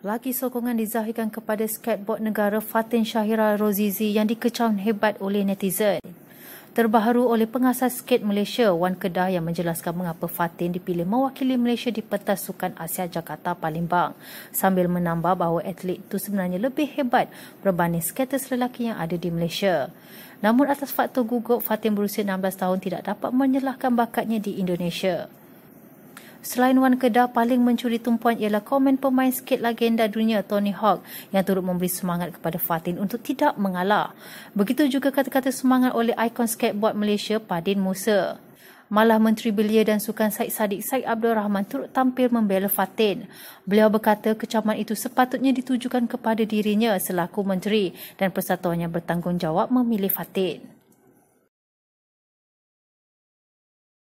laki sokongan dizahirkan kepada skateboard negara Fatin Shahira Rozizi yang dikecam hebat oleh netizen. Terbaharu oleh pengasas skate Malaysia Wan Kedah yang menjelaskan mengapa Fatin dipilih mewakili Malaysia di pentas sukan Asia Jakarta Palembang sambil menambah bahawa atlet itu sebenarnya lebih hebat berbanding skaters lelaki yang ada di Malaysia. Namun atas faktor gugup, Fatin berusia 16 tahun tidak dapat menyalahkan bakatnya di Indonesia. Selain Wan Kedah, paling mencuri tumpuan ialah komen pemain skate legenda dunia Tony Hawk yang turut memberi semangat kepada Fatin untuk tidak mengalah. Begitu juga kata-kata semangat oleh ikon skateboard Malaysia, Padin Musa. Malah Menteri Belia dan Sukan Said Sadiq Said Abdul Rahman turut tampil membela Fatin. Beliau berkata kecaman itu sepatutnya ditujukan kepada dirinya selaku menteri dan persatuannya bertanggungjawab memilih Fatin.